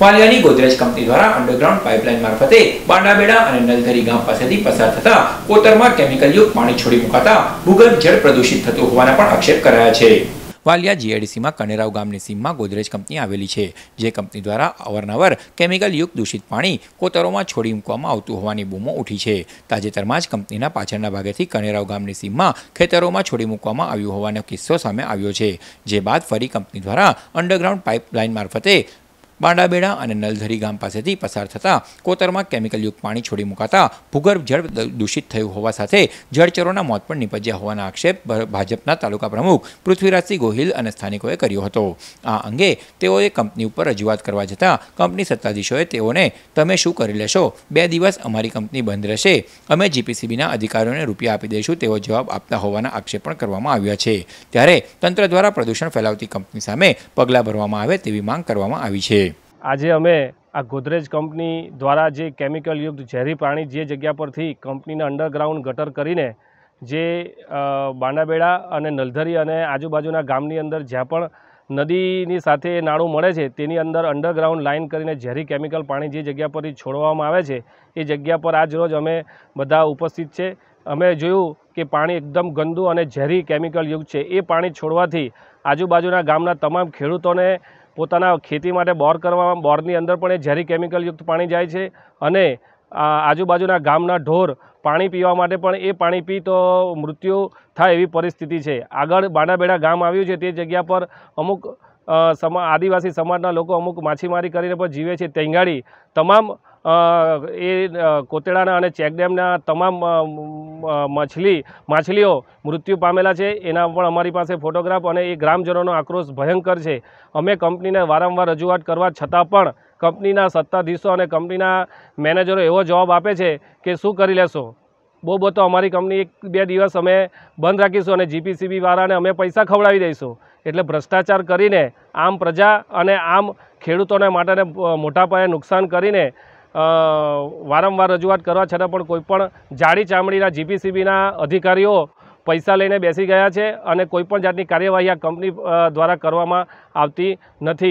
વાલિયાની Godrej company દ્વારા underground pipeline મારફતે બાંડાબેડા અને નલધરી ગામ પાસેથી પસાર થતા કોતરમાં કેમિકલયુક્ત પાણી છોડી મુકાતા ભૂગર્ભ જળ પ્રદૂષિત થતું હોવાના પણ આક્ષેપ કરાયા છે વાલિયા જીઆઈડીસીમાં કનેરાવ ગામની સીમમાં ગોદરેજ કંપની આવેલી છે જે કંપની દ્વારા અવારનવાર કેમિકલયુક્ત દૂષિત પાણી કોતરોમાં છોડી મૂકવામાં આવતું હોવાની બૂમો ઉઠી છે તાજેતરમાં જ કંપનીના પાછળના ભાગેથી કનેરાવ ગામની સીમમાં ખેતરોમાં છોડી મૂકવામાં આવ્યું હોવાનો કિસ્સો સામે આવ્યો છે જે બાદ ફરી કંપની દ્વારા અંડરગ્રાઉન્ડ પાઇપલાઇન મારફતે બાંડાબેડા અને નલધરી ગામ પાસેથી પસાર થતાં કોતરમાં કેમિકલયુક્ત પાણી છોડી મુકાતા ભૂગર્ભ જળ દૂષિત થયું હોવા સાથે જળચરોના મોત પણ નિપજ્યા હોવાના આક્ષેપ ભાજપના તાલુકા પ્રમુખ પૃથ્વીરાજસિંહ ગોહિલ અને સ્થાનિકોએ કર્યો હતો આ અંગે તેઓએ કંપની ઉપર રજૂઆત કરવા જતાં કંપની સત્તાધીશોએ તેઓને તમે શું કરી લેશો બે દિવસ અમારી કંપની બંધ રહેશે અમે જીપીસીબીના અધિકારીઓને રૂપિયા આપી દઈશું તેવો જવાબ આપતા હોવાના આક્ષેપ પણ કરવામાં આવ્યા છે ત્યારે તંત્ર દ્વારા પ્રદૂષણ ફેલાવતી કંપની સામે પગલાં ભરવામાં આવે તેવી માંગ કરવામાં આવી છે આજે અમે આ ગોદરેજ કંપની દ્વારા જે કેમિકલયુક્ત ઝેરી પ્રાણી જે જગ્યા પરથી કંપનીને અંડરગ્રાઉન્ડ ગટર કરીને જે બાંડાબેડા અને નલધરી અને આજુબાજુના ગામની અંદર જ્યાં પણ નદીની સાથે નાણું મળે છે તેની અંદર અંડરગ્રાઉન્ડ લાઇન કરીને ઝેરી કેમિકલ પાણી જે જગ્યા પરથી છોડવામાં આવે છે એ જગ્યા પર આજ રોજ અમે બધા ઉપસ્થિત છે અમે જોયું કે પાણી એકદમ ગંદુ અને ઝેરી કેમિકલયુક્ત છે એ પાણી છોડવાથી આજુબાજુના ગામના તમામ ખેડૂતોને પોતાના ખેતી માટે બોર કરવામાં બોરની અંદર પણ એ ઝેરી કેમિકલયુક્ત પાણી જાય છે અને આજુબાજુના ગામના ઢોર પાણી પીવા માટે પણ એ પાણી પી તો મૃત્યુ થાય એવી પરિસ્થિતિ છે આગળ બાડાબેડા ગામ આવ્યું છે તે જગ્યા પર અમુક સમા આદિવાસી સમાજના લોકો અમુક માછીમારી કરીને પણ જીવે છે તેંગાડી તમામ એ કોતેડાના અને ચેકડેમના તમામ માછલી માછલીઓ મૃત્યુ પામેલા છે એના પણ અમારી પાસે ફોટોગ્રાફ અને એ ગ્રામજનોનો આક્રોશ ભયંકર છે અમે કંપનીને વારંવાર રજૂઆત કરવા છતાં પણ કંપનીના સત્તાધીશો અને કંપનીના મેનેજરો એવો જવાબ આપે છે કે શું કરી લેશો બહુ બધો અમારી કંપની એક બે દિવસ અમે બંધ રાખીશું અને જીપીસીબી વાળાને અમે પૈસા ખવડાવી દઈશું એટલે ભ્રષ્ટાચાર કરીને આમ પ્રજા અને આમ ખેડૂતોને માટેને મોટા પાયે નુકસાન કરીને વારંવાર રજૂઆત કરવા છતાં પણ કોઈપણ જાડી ચામડીના જીપીસીબીના અધિકારીઓ પૈસા લઈને બેસી ગયા છે અને કોઈપણ જાતની કાર્યવાહી આ કંપની દ્વારા કરવામાં આવતી નથી